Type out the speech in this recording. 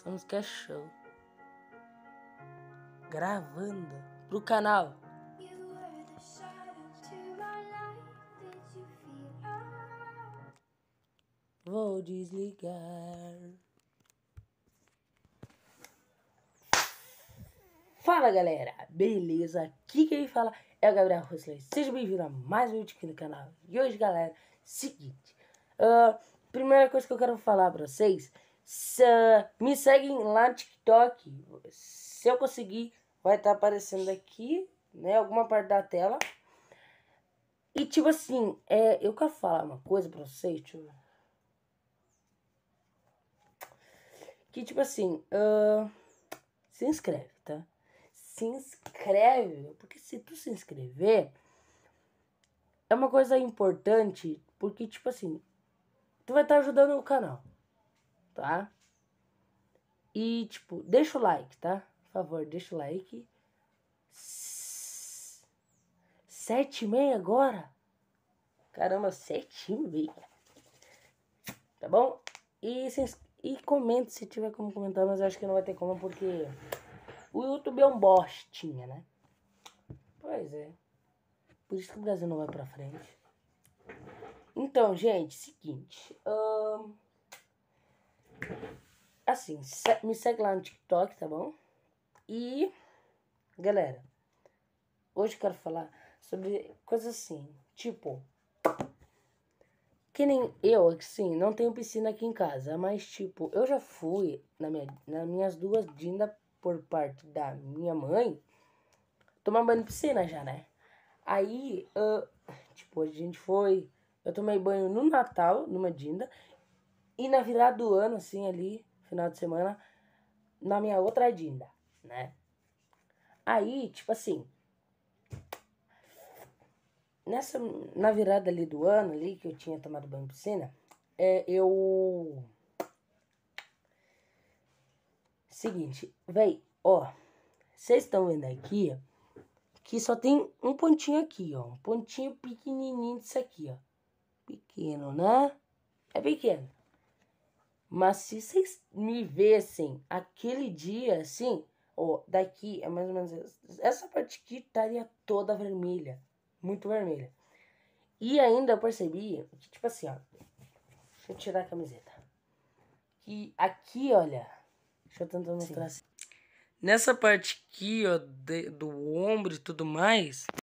Essa música é show. Gravando pro canal. Vou desligar. Fala galera, beleza? Aqui quem fala é o Gabriel Rosley. Seja bem-vindo a mais um vídeo aqui no canal. E hoje, galera, é seguinte: uh, primeira coisa que eu quero falar pra vocês se, me seguem lá no TikTok. Se eu conseguir, vai estar tá aparecendo aqui, né? Alguma parte da tela. E tipo assim, é, eu quero falar uma coisa pra vocês, tipo, Que tipo assim, uh, se inscreve, tá? Se inscreve, porque se tu se inscrever, é uma coisa importante, porque tipo assim, tu vai estar tá ajudando o canal tá? E, tipo, deixa o like, tá? Por favor, deixa o like. Sete e meia agora? Caramba, sete e meia. Tá bom? E, se, e comenta se tiver como comentar, mas eu acho que não vai ter como porque o YouTube é um bostinha, né? Pois é. Por isso que o Brasil não vai pra frente. Então, gente, seguinte. Hum... Assim, me segue lá no TikTok, tá bom? E, galera, hoje eu quero falar sobre coisas assim, tipo. Que nem eu, assim, não tenho piscina aqui em casa, mas tipo, eu já fui na minha, nas minhas duas dindas por parte da minha mãe tomar banho de piscina já, né? Aí, uh, tipo, a gente foi. Eu tomei banho no Natal, numa dinda, e na virada do ano, assim, ali, final de semana, na minha outra dinda né? Aí, tipo assim, nessa, na virada ali do ano, ali, que eu tinha tomado banho de piscina, é, eu... Seguinte, véi, ó, vocês estão vendo aqui, que só tem um pontinho aqui, ó, um pontinho pequenininho disso aqui, ó. Pequeno, né? É pequeno. Mas se vocês me vissem aquele dia assim, ou daqui é mais ou menos essa parte aqui estaria toda vermelha, muito vermelha. E ainda eu percebi que, tipo assim, ó, deixa eu tirar a camiseta. Que aqui, olha, deixa eu tentar mostrar Sim. assim. Nessa parte aqui, ó, de, do ombro e tudo mais,